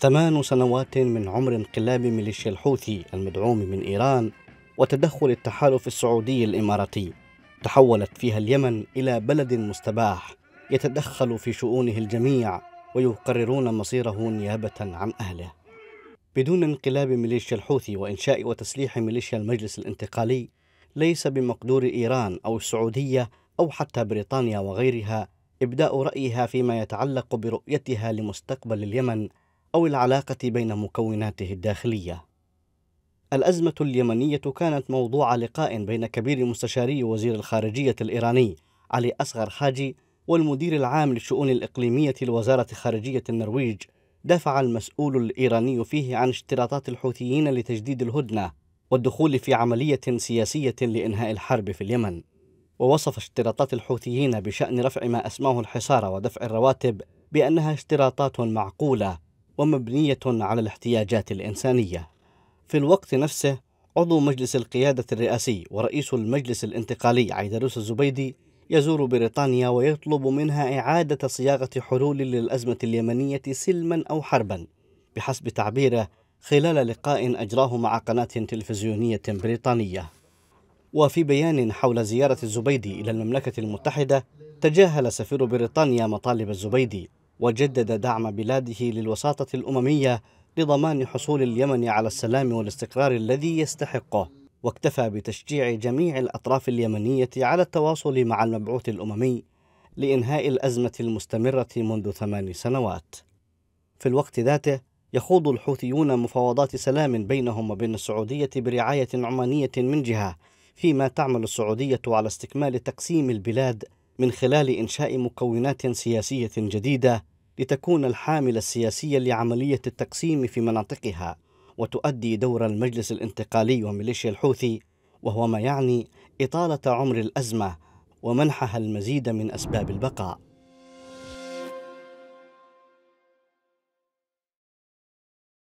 ثمان سنوات من عمر انقلاب ميليشيا الحوثي المدعوم من إيران وتدخل التحالف السعودي الإماراتي تحولت فيها اليمن إلى بلد مستباح يتدخل في شؤونه الجميع ويقررون مصيره نيابة عن أهله بدون انقلاب ميليشيا الحوثي وإنشاء وتسليح ميليشيا المجلس الانتقالي ليس بمقدور إيران أو السعودية أو حتى بريطانيا وغيرها إبداء رأيها فيما يتعلق برؤيتها لمستقبل اليمن أو العلاقة بين مكوناته الداخلية. الأزمة اليمنية كانت موضوع لقاء بين كبير مستشاري وزير الخارجية الإيراني علي أصغر حاجي والمدير العام للشؤون الإقليمية لوزارة خارجية النرويج دفع المسؤول الإيراني فيه عن اشتراطات الحوثيين لتجديد الهدنة والدخول في عملية سياسية لإنهاء الحرب في اليمن ووصف اشتراطات الحوثيين بشأن رفع ما أسماه الحصار ودفع الرواتب بأنها اشتراطات معقولة ومبنية على الاحتياجات الإنسانية. في الوقت نفسه عضو مجلس القيادة الرئاسي ورئيس المجلس الانتقالي عيدروس الزبيدي يزور بريطانيا ويطلب منها إعادة صياغة حلول للأزمة اليمنية سلما أو حربا بحسب تعبيره خلال لقاء أجراه مع قناة تلفزيونية بريطانية وفي بيان حول زيارة الزبيدي إلى المملكة المتحدة تجاهل سفير بريطانيا مطالب الزبيدي وجدد دعم بلاده للوساطة الأممية لضمان حصول اليمن على السلام والاستقرار الذي يستحقه واكتفى بتشجيع جميع الأطراف اليمنية على التواصل مع المبعوث الأممي لإنهاء الأزمة المستمرة منذ ثمان سنوات في الوقت ذاته يخوض الحوثيون مفاوضات سلام بينهم وبين السعودية برعاية عمانية من جهة فيما تعمل السعودية على استكمال تقسيم البلاد من خلال إنشاء مكونات سياسية جديدة لتكون الحامل السياسي لعملية التقسيم في مناطقها وتؤدي دور المجلس الانتقالي وميليشيا الحوثي وهو ما يعني إطالة عمر الأزمة ومنحها المزيد من أسباب البقاء